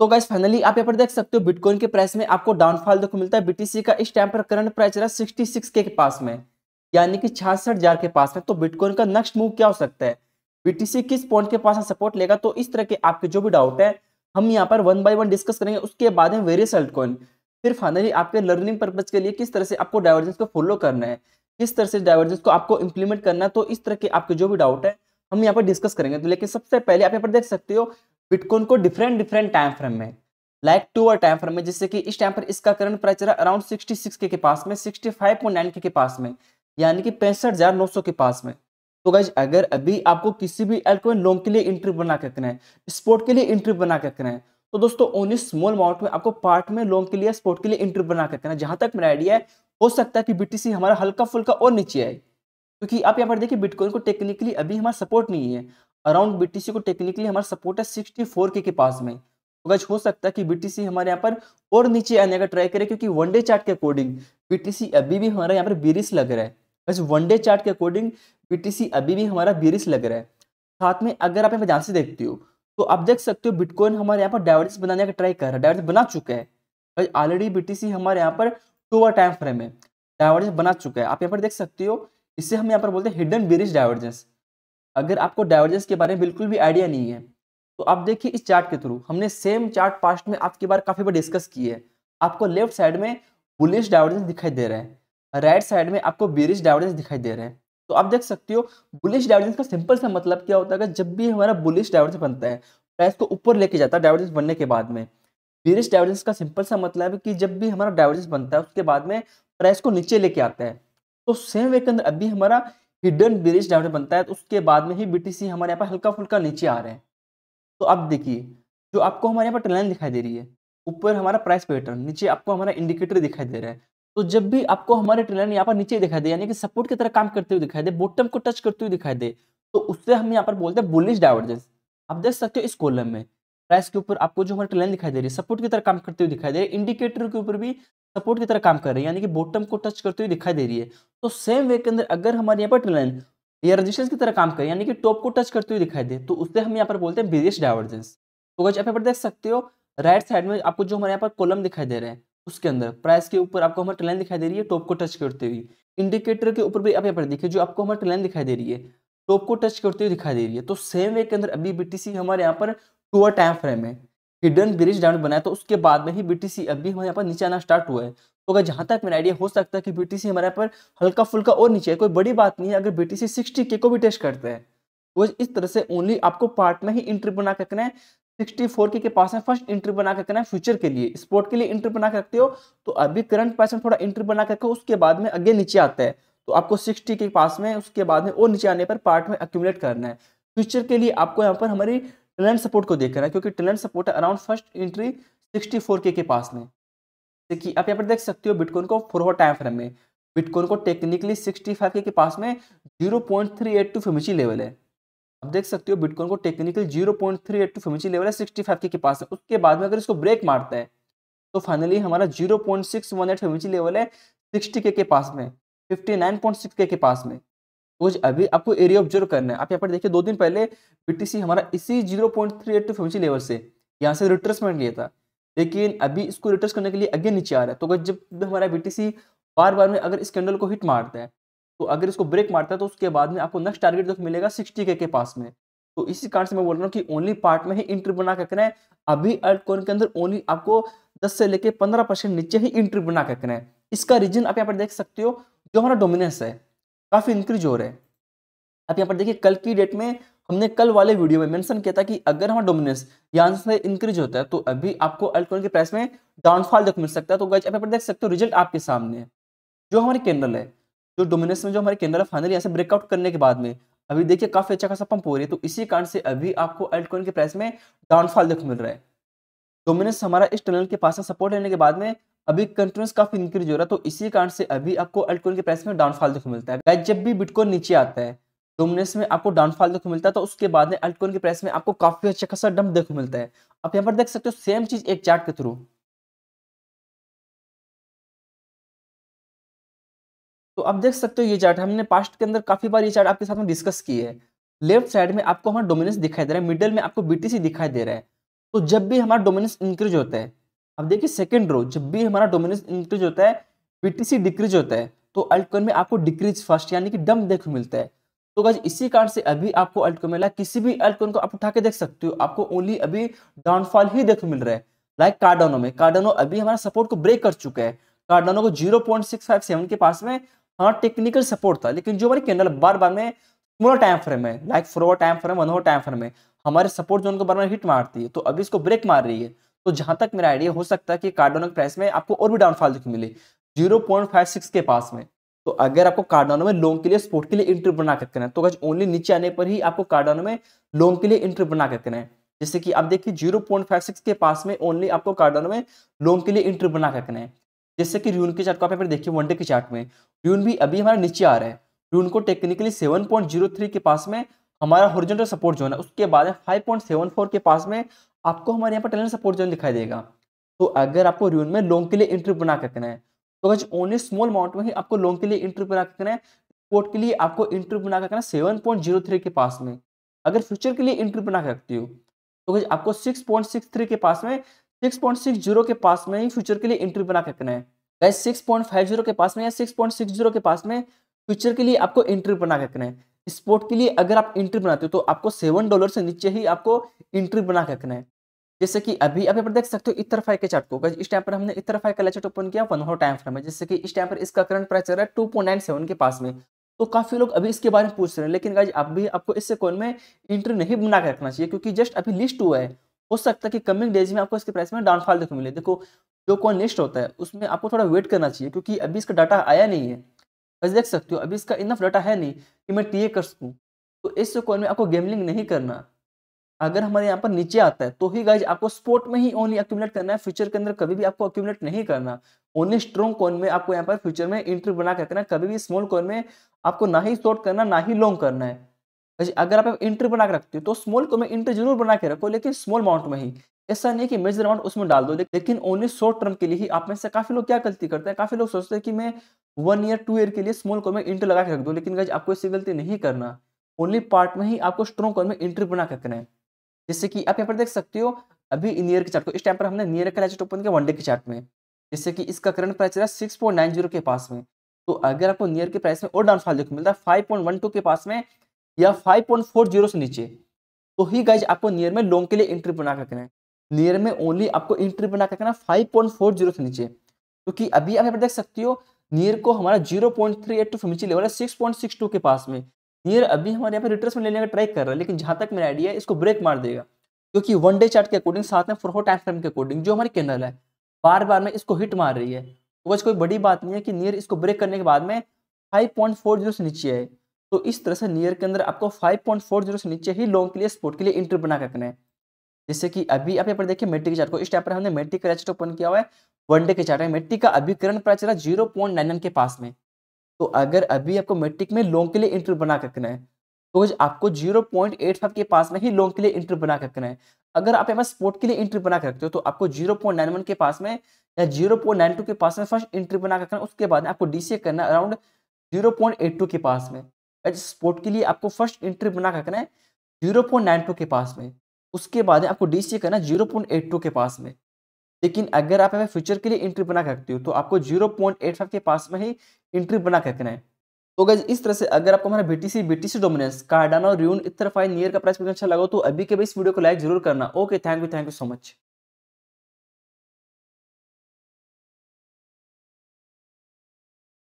तो guys finally आप यहाँ पर देख सकते हो बिटकॉइन के प्राइस में आपको डाउनफॉल देखो मिलता है बीटीसी का इस टाइम पर करंट प्राइस रहा सिक्सटी सिक्स के पास में यानी कि छियासठ हजार के पास में तो बिटकॉइन का नेक्स्ट मूव क्या हो सकता है बीटीसी किस पॉइंट के पास सपोर्ट लेगा तो इस तरह के आपके जो भी डाउट है हम यहाँ पर वन बाय वन डिस्कस करेंगे उसके बाद में वेरियस अल्टकॉइन फिर फाइनली हाँ, आपके लर्निंग पर्पज के लिए किस तरह से आपको डाइवर्जेंस को फॉलो करना है किस तरह से डाइवर्जेंस को आपको इम्प्लीमेंट करना है तो इस तरह के आपके जो भी डाउट है हम यहाँ पर डिस्कस करेंगे तो लेकिन सबसे पहले आप यहाँ पर देख सकते हो बिटकॉइन को डिफरेंट डिफरेंट टाइम फ्रेम में लाइक टू और टाइम फ्रेम में जिससे कि इस टाइम पर इसका करंट प्राइस रहा अराउंड 66 के के पास में 65.9 के के पास में यानी कि पैंसठ हजार नौ सौ के पास में तो गाइज अगर अभी आपको किसी भी एल्कोइन लोन के लिए इंटरव्यू बना के रखना है स्पोर्ट के लिए इंटरव्यू बना के रखना है तो दोस्तों ओनली स्मॉल अमाउंट में आपको पार्ट में लोन के लिए स्पोर्ट के लिए इंटर बना कर ना जहां तक मेरा आइडिया है हो सकता है कि बीटीसी हमारा हल्का फुल्का और नीचे आए क्योंकि आप यहाँ पर देखिए बिटकॉइन को टेक्निकली अभी हमारा सपोर्ट नहीं है अराउंड बीटीसी को टेक्निकली हमारा सपोर्ट है सिक्सटी फोर के, के पास में तो गज हो सकता है कि बीटीसी हमारे यहाँ पर और नीचे आने का ट्राई करे क्योंकि वनडे चार्ट के अकॉर्डिंग बीटीसी अभी भी हमारा यहाँ पर बीरिस लग रहा है बस वनडे चार्ट के अकॉर्डिंग बीटीसी अभी भी हमारा बीरिस लग रहा है साथ में अगर आप यहाँ पर ध्यान से देखते हो तो आप देख सकते हो बिटकॉइन हमारे यहाँ पर डायवर्स बनाने का ट्राई कर रहा है बना चुका है भाई ऑलरेडी बीटीसी हमारे यहाँ पर टू आर टाइम फ्रेम है डायवर्जेंस बना चुका है आप यहाँ पर देख सकते हो इससे हम यहाँ पर बोलते हैं हिडन बेरिज डायवर्जेंस अगर आपको डायवर्जेंस के बारे में बिल्कुल भी आइडिया नहीं है तो आप देखिए इस चार्ट के थ्रू हमने सेम चार्ट पास्ट में आपके बार काफ़ी बार डिस्कस की है आपको लेफ्ट साइड में बुलिश डाइवर्जेंस दिखाई दे रहा है राइट साइड में आपको बेरिश डाइवर्जेंस दिखाई दे रहा है तो आप देख सकते हो बुलिश डाइवर्जेंस का सिंपल सा मतलब क्या होता है जब भी हमारा बुलिश डाइवर्जेंस बनता है प्राइस को ऊपर लेके जाता है डाइवर्जेंस बनने के बाद में बिरिश डाइवर्जेंस का सिंपल सा मतलब है कि जब भी हमारा डाइवर्जेंस बनता है उसके बाद में प्राइस को नीचे लेके आता है तो सेम वे के अंदर अभी हमारा हिडन बिरिश डाइवर्जेंस बनता है तो उसके बाद में ही बीटीसी हमारे यहाँ पर हल्का फुल्का नीचे आ रहे हैं तो अब देखिए जो आपको हमारे यहाँ पर ट्रेन दिखाई दे रही है ऊपर हमारा प्राइस पैटर्न नीचे आपको हमारा इंडिकेटर दिखाई दे रहा है तो जब भी आपको हमारे ट्रेलर यहाँ पर नीचे दिखाई दे यानी कि सपोर्ट की तरह काम करते हुए दिखाई दे बोटम को टच करते हुए दिखाई दे तो उससे हम यहाँ पर बोलते हैं बुलिश डाइवर्जेंस आप देख सकते हो इस कॉलम में प्राइस के ऊपर आपको जो हमारे ट्रेलर दिखाई दे रही है सपोर्ट की तरह काम करते हुए दिखाई दे रही है इंडिकेटर के ऊपर भी सपोर्ट की तरह काम कर रही है यानी कि बोटम को टच करते हुए दिखाई दे रही है तो सेम वे के अंदर अगर हमारे यहाँ पर ट्रेलाइन या रजिस्टेंस की तरह काम करें यानी कि टॉप को टच करते हुए दिखाई दे तो उससे हम यहाँ पर बोलते हैं बेरियस डाइवर्जेंस तो गज यहाँ पर देख सकते हो राइट साइड में आपको जो हमारे यहाँ पर कॉलम दिखाई दे रहे हैं उसके अंदर प्राइस के ऊपर आपको हमारी ट्रेन दिखाई दे रही है टॉप को टच करते हुए इंडिकेटर के ऊपर भी आप यहाँ पर देखिए जो आपको हमारी ट्रेन दिखाई दे रही है टॉप को टच करते हुए दिखाई दे रही है तो सेम वे के अंदर अभी बीटीसी हमारे यहाँ पर टूअर टाइम फ्रेम है हिडन ब्रिज डाउन बनाया तो उसके बाद में ही बीटीसी अभी हमारे यहाँ पर नीचे आना स्टार्ट हुआ है तो अगर जहाँ तक मेरा आइडिया हो सकता है कि बीटीसी हमारे यहाँ पर हल्का फुल्का और नीचे है कोई बड़ी बात नहीं है अगर बीटीसी 60 के को भी टेस्ट करते हैं वो तो इस तरह से ओनली आपको पार्ट में ही इंट्री बना करना है सिक्सटी फोर के, पास में फर्स्ट इंट्री बना कर करना है फ्यूचर के लिए स्पोर्ट के लिए इंट्री बना कर रखते हो तो अभी करंट प्राइस थोड़ा इंट्री बना करके उसके बाद में अगे नीचे आता है तो आपको सिक्सटी के पास में उसके बाद में और नीचे आने पर पार्ट में अक्यूमुलेट करना है फ्यूचर के लिए आपको यहाँ पर हमारी टैलेंट सपोर्ट को देखना है क्योंकि talent support around first entry sixty four K, के पास में देखिए आप यहाँ पर देख सकते हो बिटकॉइन को फोर टाइम फ्रेम में बिटकॉइन को टेक्निकली सिक्सटी फाइव के, पास में zero point three eight two फिमिची लेवल है आप देख सकते हो बिटकॉइन को technical zero point three eight two फिमेंसी लेवल है सिक्सटी फाइव के, पास है उसके बाद में अगर इसको ब्रेक मारता तो है तो फाइनली हमारा zero point six one eight फिमेंसी लेवल है सिक्सटी के के पास में फिफ्टी नाइन पॉइंट सिक्स के के पास में तो अभी आपको एरिया ऑब्जर्व करना है आप यहाँ पर देखिए दो दिन पहले बी हमारा इसी zero point three eight two फिमेंसी लेवल से यहाँ से रिट्रेसमेंट लिया था लेकिन अभी इसको रिटर्स करने के लिए अगेन नीचे आ रहा है तो जब हमारा बी बार बार में अगर इस कैंडल को हिट मारता है तो अगर इसको ब्रेक मारता है तो उसके बाद में आपको नेक्स्ट टारगेट जो मिलेगा सिक्सटी के, पास में तो इसी कारण से मैं बोल रहा हूँ कि ओनली पार्ट में ही इंट्री बना कर रहे हैं अभी अल्ट के अंदर ओनली आपको दस से लेके पंद्रह परसेंट नीचे ही इंट्री बना कर रहे हैं इसका रीजन आप यहाँ पर देख सकते हो जो हमारा डोमिनेंस है काफ़ी इंक्रीज हो रहा है आप यहाँ पर देखिए कल की डेट में हमने कल वाले वीडियो में मेंशन किया था कि अगर हमारा डोमिनेंस यहाँ से इंक्रीज होता है तो अभी आपको अल्टकॉइन के प्राइस में डाउनफॉल देख मिल सकता है तो आप यहाँ पर देख सकते हो रिजल्ट आपके सामने है जो हमारी कैंडल है जो डोमिनेंस में जो हमारे कैंडल फाइनली यहाँ से ब्रेकआउट करने के बाद में अभी देखिए काफी अच्छा खासा पंप हो रही है तो इसी कारण से अभी आपको अल्ट के प्राइस में डाउनफॉल देखने मिल रहा है डोमिनेंस हमारा इस टनल के पास सपोर्ट लेने के बाद में अभी कंटिन्यूस काफी इंक्रीज हो रहा है तो इसी कारण से अभी आपको अल्टकॉइन के प्राइस में डाउनफॉल देखने मिलता है जब भी बिटकॉइन नीचे आता है डोमिनेंस में आपको डाउनफॉल देखने मिलता है तो उसके बाद में अल्टकॉइन के प्राइस में आपको काफी अच्छा खासा डंप देखने मिलता है आप यहाँ पर देख सकते हो सेम चीज एक चार्ट के थ्रू आप देख सकते हो ये चार्ट हमने पास्ट के अंदर काफी बार ये चार्ट आपके साथ में डिस्कस की है लेफ्ट साइड में आपको हमारा डोमिनेंस दिखाई दे रहा है मिडिल में आपको बीटीसी दिखाई दे रहा है तो जब भी हमारा डोमिनेंस इंक्रीज होता है अब देखिए सेकेंड रो जब भी हमारा डोमिनेंस इंक्रीज होता है बीटीसी डिक्रीज होता है तो अल्टकॉइन में आपको डिक्रीज फर्स्ट यानी कि डम देख मिलता है तो गाइज इसी कारण से अभी आपको अल्टकॉइन मिला किसी भी अल्टकॉइन को आप उठा के देख सकते हो आपको ओनली अभी डाउनफॉल ही देख मिल रहा है लाइक like कार्डानो में कार्डानो अभी हमारा सपोर्ट को ब्रेक कर चुका है कार्डानो को zero point six five seven के पास में हाँ टेक्निकल सपोर्ट था लेकिन जो हमारे कैंडल बार बार में पूरा टाइम फ्रेम है like four over time frame one over time frame है हमारे सपोर्ट जोन को बार बार हिट मारती है तो अभी इसको ब्रेक मार रही है तो जहां तक मेरा आइडिया हो सकता है कि कार्डोन प्राइस में आपको और भी डाउनफॉल देखने मिले सिक्स के पास में तो अगर आपको कार्डोनो में लॉन्ग के लिए स्पोर्ट के लिए इंट्री बना करके ना तो अगर ओनली नीचे आने पर ही आपको कार्डोनो में लॉन्ग के लिए इंट्री बना करके ना जैसे कि आप देखिए 0.56 के पास में ओनली आपको कार्डोनो में लॉन्ग के लिए इंट्री बना करके ना जैसे कि रून के चार्ट को आप पर देखिए वनडे के चार्ट में रून भी अभी हमारा नीचे आ रहा है रून को टेक्निकली 7.03 के पास में हमारा हॉरिजॉन्टल सपोर्ट जोन है उसके बाद फाइव 5.74 के पास में आपको हमारे यहाँ पर टेनल सपोर्ट जोन दिखाई देगा तो अगर आपको रून में लॉन्ग के लिए इंट्री बना करना है तो अगर ओनली स्मॉल अमाउंट में ही आपको लॉन्ग के लिए इंट्री बना करना है स्पोर्ट के लिए आपको इंट्री बना करना सेवन पॉइंट जीरो थ्री के पास में अगर फ्यूचर के लिए इंट्री बना कर रखती हो तो आपको सिक्स पॉइंट सिक्स थ्री के पास में सिक्स पॉइंट सिक्स जीरो के पास में ही फ्यूचर के लिए एंट्री बना के रखना है guys six point five zero के पास में या सिक्स पॉइंट सिक्स जीरो के पास में फ्यूचर के लिए आपको एंट्री बना के रखना है स्पोर्ट के लिए अगर आप एंट्री बनाते हो तो आपको सेवन डॉलर से नीचे ही आपको एंट्री बना के रखना है जैसे कि अभी आप यहाँ पर देख सकते हो इतर फाइव के चार्ट को इस टाइम पर हमने इतर फाइव का चार्ट ओपन किया वन और टाइम फ्रेम में जैसे कि इस टाइम पर इसका करंट प्राइस चल रहा है टू पॉइंट नाइन सेवन के पास में तो काफी लोग अभी इसके बारे में पूछ रहे हैं लेकिन गाइज अब भी आपको इससे कॉल में इंट्री नहीं बना के रखना चाहिए क्योंकि जस्ट अभी लिस्ट हुआ है हो सकता है कि कमिंग डेज में आपको इसके प्राइस में डाउनफॉल देखने मिले देखो जो कॉइन लिस्ट होता है उसमें आपको थोड़ा वेट करना चाहिए क्योंकि अभी इसका डाटा आया नहीं है बस देख सकते हो अभी इसका इनफ डाटा है नहीं कि मैं टीए कर सकूँ तो इस कॉइन में आपको गेमलिंग नहीं करना अगर हमारे यहाँ पर नीचे आता है तो ही गाइज आपको स्पोर्ट में ही ओनली अक्यूमलेट करना है फ्यूचर के अंदर कभी भी आपको अक्यूमलेट नहीं करना ओनली स्ट्रॉन्ग कॉइन में आपको यहाँ पर फ्यूचर में इंट्री बना करना कभी भी स्मॉल कॉइन में आपको ना ही शॉर्ट करना ना ही लॉन्ग करना है अगर आप इंटर बना के रखते हो तो स्मॉल को में इंटर जरूर बना के रखो लेकिन स्मॉल अमाउंट में ही ऐसा नहीं कि मेजर अमाउंट उसमें डाल दो लेकिन ओनली शॉर्ट टर्म के लिए ही आप में से काफी लोग क्या गलती करते हैं काफी लोग सोचते हैं कि मैं वन ईयर टू ईयर के लिए स्मॉल को में इंटर लगा के रख दूँ लेकिन गज आपको ऐसी गलती नहीं करना ओनली पार्ट में ही आपको स्ट्रॉन्ग कॉल में इंटर बना करना है जैसे कि आप यहाँ पर देख सकते हो अभी नियर के चार्ट को इस टाइम पर हमने नियर का चार्ट ओपन किया वनडे के चार्ट में जैसे कि इसका करंट प्राइस रहा सिक्स पॉइंट नाइन जीरो के पास में तो अगर आपको नियर के प्राइस में और डाउनफॉल देखो मिलता है फाइव पॉइंट वन टू के पास में या 5.40 से नीचे तो ही गाइज आपको नियर में लॉन्ग के लिए एंट्री बना कर करना है नियर में ओनली आपको एंट्री बना कर करना फाइव पॉइंट फोर जीरो से नीचे क्योंकि तो अभी आप यहाँ पर देख सकती हो नियर को हमारा zero point three eight two फिनिची लेवल है सिक्स पॉइंट सिक्स टू के पास में नियर अभी हमारे यहाँ पर में लेने का ट्राई कर रहा है लेकिन जहाँ तक मेरा आइडिया है इसको ब्रेक मार देगा क्योंकि वन डे चार्ट के अकॉर्डिंग साथ में फोर टाइम फ्रेम के अकॉर्डिंग जो हमारी कैनल है बार बार में इसको हिट मार रही है तो बस कोई बड़ी बात नहीं है कि नियर इसको ब्रेक करने के बाद में फाइव पॉइंट फोर जीरो से नीचे है तो इस तरह से नियर के अंदर आपको 5.40 से नीचे ही लॉन्ग के लिए स्पोर्ट के लिए इंटर बना करना है जैसे कि अभी आप यहाँ पर देखिए मेट्रिक चार्ट को इस टाइप पर हमने मेट्रिक का चार्ट ओपन किया हुआ है वनडे के चार्ट है मेट्रिक का अभी करंट प्राइस चला जीरो पॉइंट नाइन के पास में तो अगर अभी आपको मेट्रिक में लॉन्ग के लिए इंटर बना करना है तो आपको zero point eight five K पास में ही लॉन्ग के लिए इंटर बना करना है अगर आप यहाँ स्पोर्ट के लिए इंटर बना करते हो तो आपको जीरो पॉइंट नाइन वन के पास में या जीरो पॉइंट नाइन टू के पास में फर्स्ट इंटर बना करना उसके बाद आपको डीसीए करना around zero point eight two के पास में स्पोर्ट के लिए आपको फर्स्ट एंट्री बना करना है जीरो पॉइंट नाइन टू के पास में उसके बाद आपको डी सी करना जीरो पॉइंट एट टू के पास में लेकिन अगर आप हमें फ्यूचर के लिए एंट्री बना करते हो तो आपको zero point eight five K पास में ही एंट्री बना करना है तो अगर इस तरह से अगर आपको हमारा बीटीसी बीटीसी डोमिनेंस कार्डाना और इतर फाइन नियर का प्राइस अच्छा लगा तो अभी के भी इस वीडियो को लाइक जरूर करना okay thank you thank you so much